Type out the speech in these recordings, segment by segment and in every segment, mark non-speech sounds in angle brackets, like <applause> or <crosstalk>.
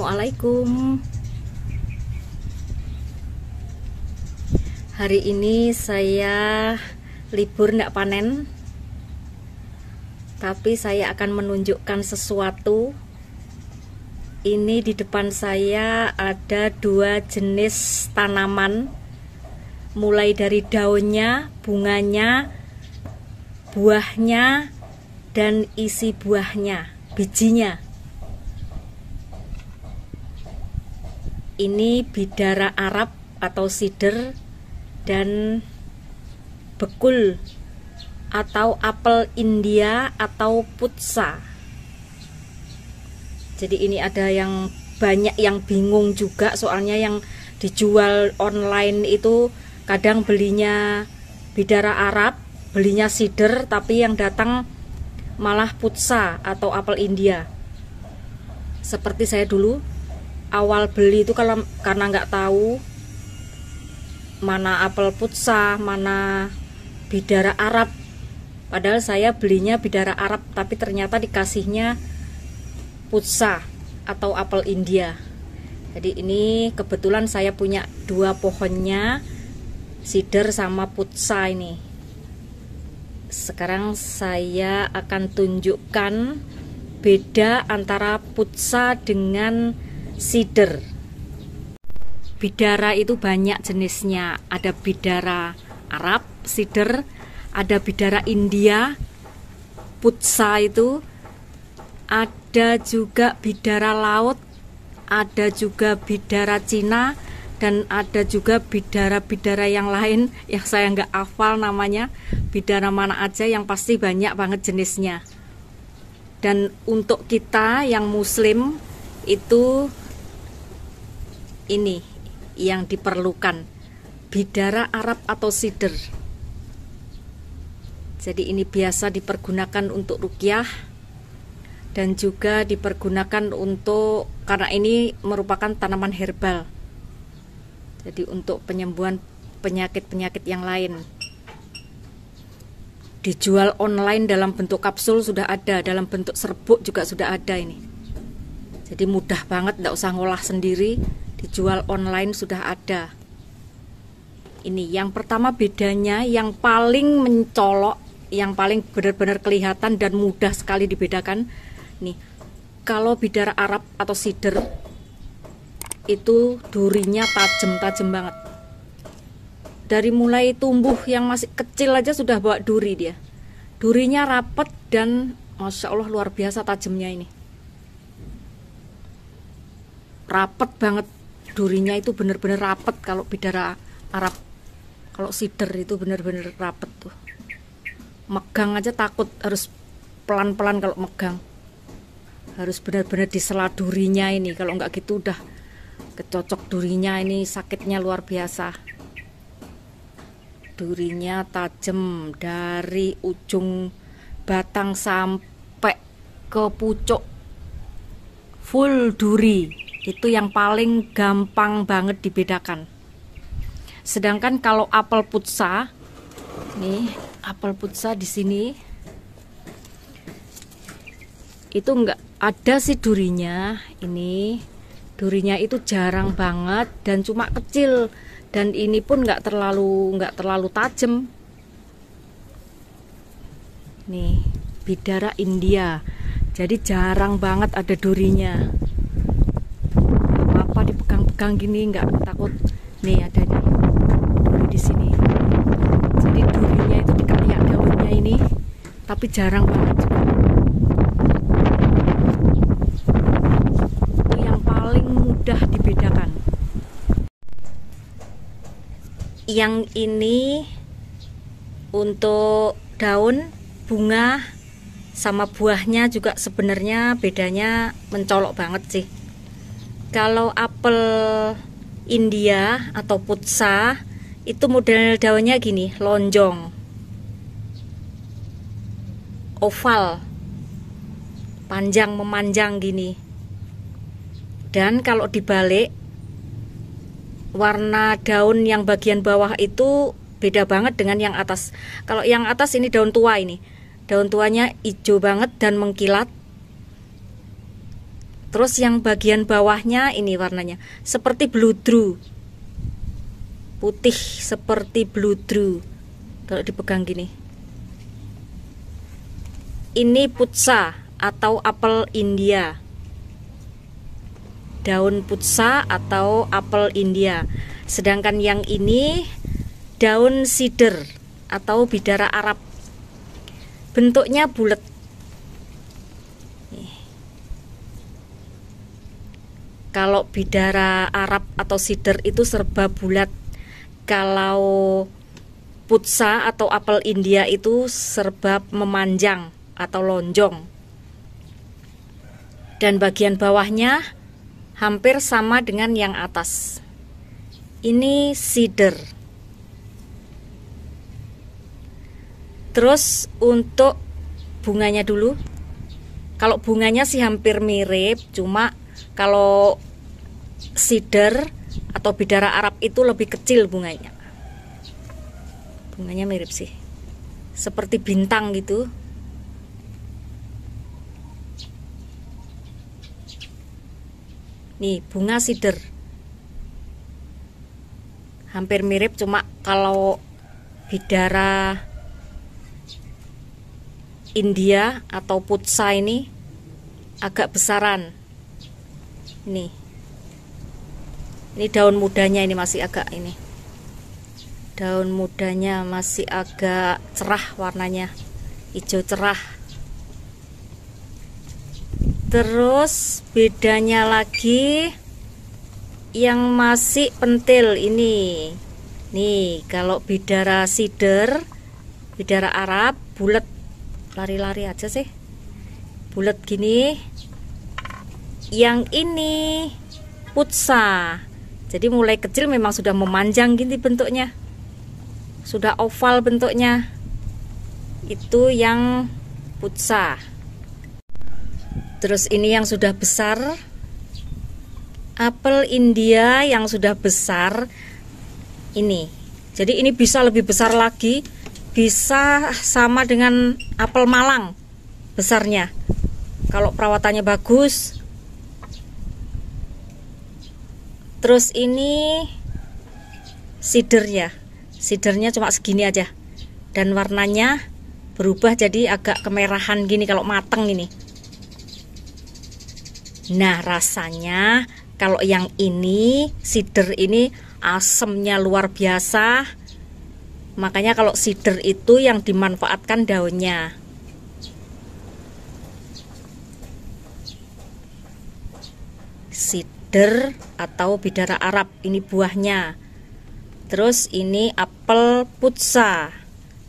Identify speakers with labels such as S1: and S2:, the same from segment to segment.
S1: Assalamualaikum Hari ini saya libur tidak panen Tapi saya akan menunjukkan sesuatu Ini di depan saya ada dua jenis tanaman Mulai dari daunnya, bunganya, buahnya, dan isi buahnya, bijinya ini bidara Arab atau sider dan bekul atau apel India atau putsa. Jadi ini ada yang banyak yang bingung juga soalnya yang dijual online itu kadang belinya bidara Arab, belinya sider tapi yang datang malah putsa atau apel India. Seperti saya dulu awal beli itu kalau karena nggak tahu mana apel putsa, mana bidara Arab. Padahal saya belinya bidara Arab, tapi ternyata dikasihnya putsa atau apel India. Jadi ini kebetulan saya punya dua pohonnya, sider sama putsa ini. Sekarang saya akan tunjukkan beda antara putsa dengan Sider. Bidara itu banyak jenisnya. Ada bidara Arab, sider, ada bidara India, putsa itu, ada juga bidara laut, ada juga bidara Cina, dan ada juga bidara-bidara yang lain <laughs> yang saya nggak hafal namanya bidara mana aja yang pasti banyak banget jenisnya dan untuk kita yang muslim itu ini yang diperlukan bidara Arab atau sider jadi ini biasa dipergunakan untuk rukyah dan juga dipergunakan untuk karena ini merupakan tanaman herbal jadi untuk penyembuhan penyakit-penyakit yang lain dijual online dalam bentuk kapsul sudah ada, dalam bentuk serbuk juga sudah ada ini. Jadi mudah banget, tidak usah ngolah sendiri, dijual online sudah ada. Ini yang pertama bedanya yang paling mencolok, yang paling benar-benar kelihatan dan mudah sekali dibedakan. Nih, kalau bidara Arab atau sider itu durinya tajam-tajam banget. Dari mulai tumbuh yang masih kecil aja sudah bawa duri dia. Durinya rapet dan masya Allah luar biasa tajamnya ini. Rapet banget durinya itu benar-benar rapet kalau bidara Arab kalau sider itu benar-benar rapet tuh megang aja takut harus pelan-pelan kalau megang harus benar-benar disela durinya ini kalau nggak gitu udah kecocok durinya ini sakitnya luar biasa durinya tajam dari ujung batang sampai ke pucuk full duri itu yang paling gampang banget dibedakan. Sedangkan kalau apel putsa, nih apel putsa di sini itu enggak ada sih durinya ini durinya itu jarang banget dan cuma kecil dan ini pun enggak terlalu enggak terlalu tajam nih bidara India jadi jarang banget ada durinya pegang gini nggak takut nih ada duri di sini jadi durinya itu di kayak daunnya ini tapi jarang banget juga itu yang paling mudah dibedakan yang ini untuk daun bunga sama buahnya juga sebenarnya bedanya mencolok banget sih kalau apel India atau putsa itu model daunnya gini, lonjong. Oval. Panjang memanjang gini. Dan kalau dibalik warna daun yang bagian bawah itu beda banget dengan yang atas. Kalau yang atas ini daun tua ini. Daun tuanya hijau banget dan mengkilat Terus yang bagian bawahnya ini warnanya seperti blue bludru. Putih seperti blue bludru. Kalau dipegang gini. Ini putsa atau apel India. Daun putsa atau apel India. Sedangkan yang ini daun sider atau bidara Arab. Bentuknya bulat Kalau bidara Arab atau sider itu serba bulat. Kalau putsa atau apel India itu serba memanjang atau lonjong. Dan bagian bawahnya hampir sama dengan yang atas. Ini sider. Terus untuk bunganya dulu. Kalau bunganya sih hampir mirip, cuma kalau sider atau bidara Arab itu lebih kecil bunganya. Bunganya mirip sih. Seperti bintang gitu. Nih, bunga sider, Hampir mirip cuma kalau bidara India atau putsa ini agak besaran ini ini daun mudanya ini masih agak ini daun mudanya masih agak cerah warnanya hijau cerah terus bedanya lagi yang masih pentil ini nih kalau bidara sider bidara Arab bulat lari-lari aja sih bulat gini yang ini putsa jadi mulai kecil memang sudah memanjang gini bentuknya sudah oval bentuknya itu yang putsa terus ini yang sudah besar apel India yang sudah besar ini jadi ini bisa lebih besar lagi bisa sama dengan apel Malang besarnya kalau perawatannya bagus terus ini sidernya sidernya cuma segini aja dan warnanya berubah jadi agak kemerahan gini kalau mateng ini nah rasanya kalau yang ini sider ini asemnya luar biasa makanya kalau sider itu yang dimanfaatkan daunnya ceder atau bidara Arab ini buahnya terus ini apel putsa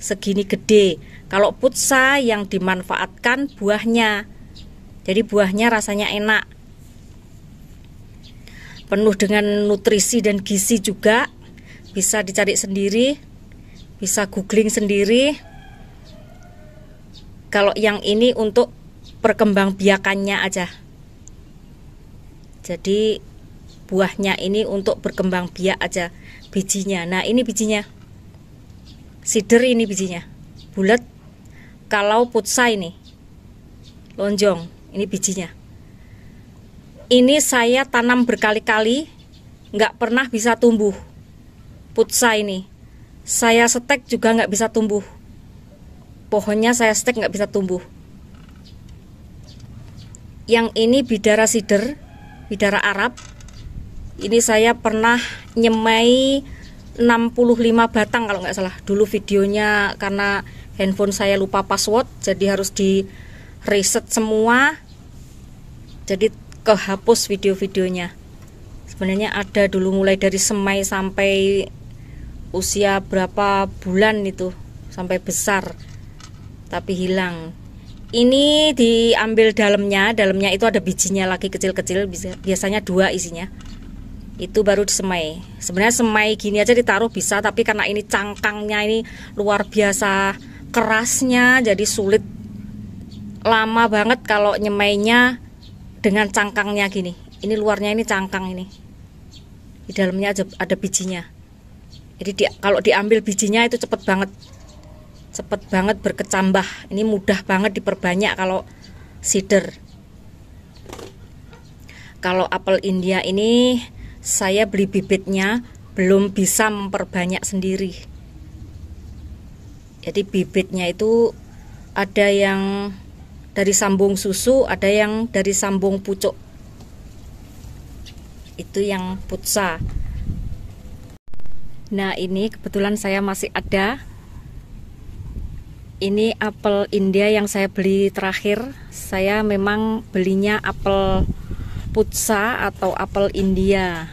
S1: segini gede kalau putsa yang dimanfaatkan buahnya jadi buahnya rasanya enak penuh dengan nutrisi dan gizi juga bisa dicari sendiri bisa googling sendiri kalau yang ini untuk perkembang biakannya aja jadi buahnya ini untuk berkembang biak aja bijinya. Nah, ini bijinya. Sider ini bijinya. Bulat. Kalau putsa ini lonjong, ini bijinya. Ini saya tanam berkali-kali nggak pernah bisa tumbuh. Putsa ini. Saya setek juga nggak bisa tumbuh. Pohonnya saya setek nggak bisa tumbuh. Yang ini bidara sider, bidara Arab. Ini saya pernah nyemai 65 batang kalau nggak salah. Dulu videonya karena handphone saya lupa password jadi harus di reset semua. Jadi kehapus video-videonya. Sebenarnya ada dulu mulai dari semai sampai usia berapa bulan itu sampai besar tapi hilang ini diambil dalamnya, dalamnya itu ada bijinya lagi kecil-kecil, biasanya dua isinya. Itu baru disemai. Sebenarnya semai gini aja ditaruh bisa, tapi karena ini cangkangnya ini luar biasa kerasnya, jadi sulit lama banget kalau nyemainya dengan cangkangnya gini. Ini luarnya ini cangkang ini. Di dalamnya ada bijinya. Jadi di, kalau diambil bijinya itu cepet banget cepet banget berkecambah ini mudah banget diperbanyak kalau cider kalau apel India ini saya beli bibitnya belum bisa memperbanyak sendiri jadi bibitnya itu ada yang dari sambung susu ada yang dari sambung pucuk itu yang putsa nah ini kebetulan saya masih ada ini apel India yang saya beli terakhir saya memang belinya apel putsa atau apel India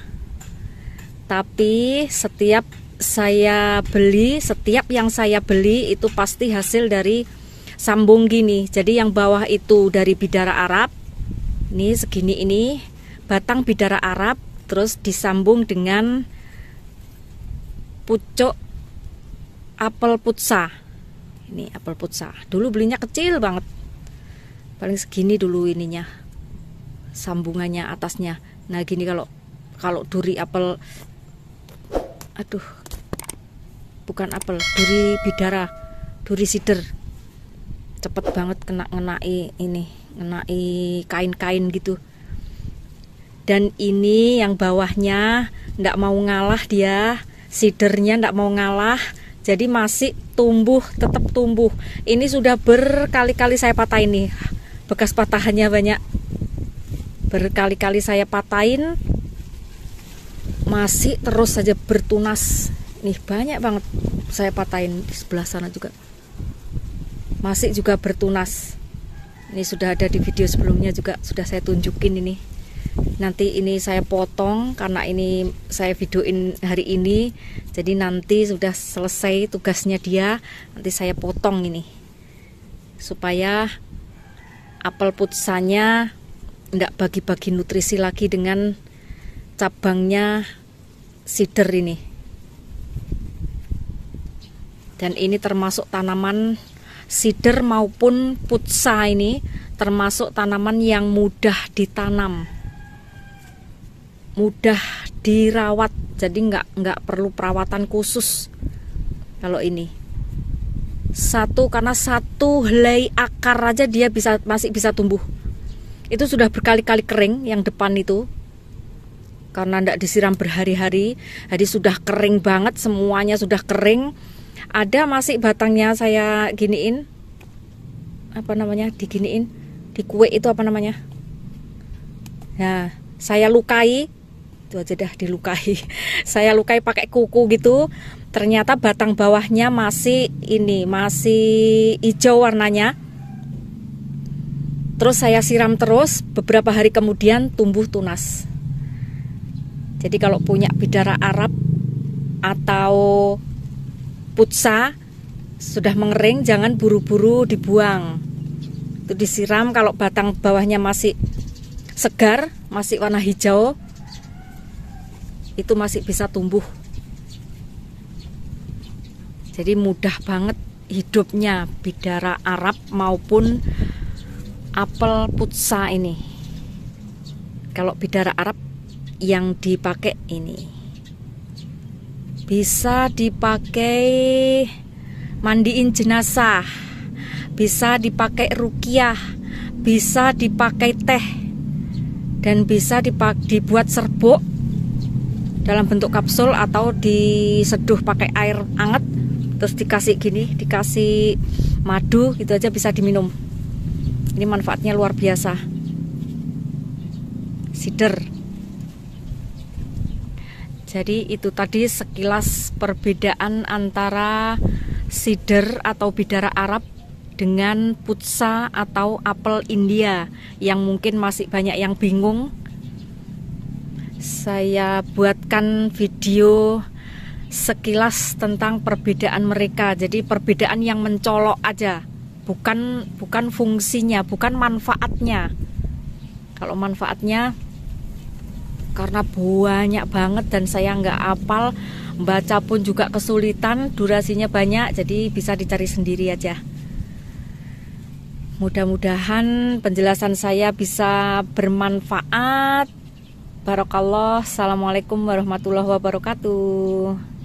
S1: tapi setiap saya beli setiap yang saya beli itu pasti hasil dari sambung gini jadi yang bawah itu dari bidara Arab ini segini ini batang bidara Arab terus disambung dengan pucuk apel putsa ini apel putsa dulu belinya kecil banget paling segini dulu ininya sambungannya atasnya nah gini kalau kalau duri apel aduh bukan apel duri bidara duri sider cepet banget kena ngenai ini ngenai kain-kain gitu dan ini yang bawahnya ndak mau ngalah dia sidernya ndak mau ngalah jadi masih tumbuh, tetap tumbuh. Ini sudah berkali-kali saya patah ini. Bekas patahannya banyak. Berkali-kali saya patahin masih terus saja bertunas. Nih banyak banget saya patahin di sebelah sana juga. Masih juga bertunas. Ini sudah ada di video sebelumnya juga sudah saya tunjukin ini nanti ini saya potong karena ini saya videoin hari ini jadi nanti sudah selesai tugasnya dia nanti saya potong ini supaya apel putusannya tidak bagi-bagi nutrisi lagi dengan cabangnya sider ini dan ini termasuk tanaman sider maupun putsa ini termasuk tanaman yang mudah ditanam mudah dirawat jadi nggak nggak perlu perawatan khusus kalau ini satu karena satu helai akar aja dia bisa masih bisa tumbuh itu sudah berkali-kali kering yang depan itu karena tidak disiram berhari-hari jadi sudah kering banget semuanya sudah kering ada masih batangnya saya giniin apa namanya diginiin di kue itu apa namanya ya saya lukai itu aja dah dilukai <laughs> saya lukai pakai kuku gitu ternyata batang bawahnya masih ini masih hijau warnanya terus saya siram terus beberapa hari kemudian tumbuh tunas jadi kalau punya bidara Arab atau putsa sudah mengering jangan buru-buru dibuang itu disiram kalau batang bawahnya masih segar masih warna hijau itu masih bisa tumbuh. Jadi mudah banget hidupnya bidara Arab maupun apel putsa ini. Kalau bidara Arab yang dipakai ini bisa dipakai mandiin jenazah, bisa dipakai rukiah, bisa dipakai teh, dan bisa dibuat serbuk dalam bentuk kapsul atau diseduh pakai air anget terus dikasih gini dikasih madu gitu aja bisa diminum ini manfaatnya luar biasa sider jadi itu tadi sekilas perbedaan antara sider atau bidara Arab dengan putsa atau apel India yang mungkin masih banyak yang bingung saya buatkan video sekilas tentang perbedaan mereka. Jadi perbedaan yang mencolok aja, bukan bukan fungsinya, bukan manfaatnya. Kalau manfaatnya karena banyak banget dan saya nggak apal baca pun juga kesulitan durasinya banyak jadi bisa dicari sendiri aja mudah-mudahan penjelasan saya bisa bermanfaat Barokallah. Assalamualaikum warahmatullahi wabarakatuh.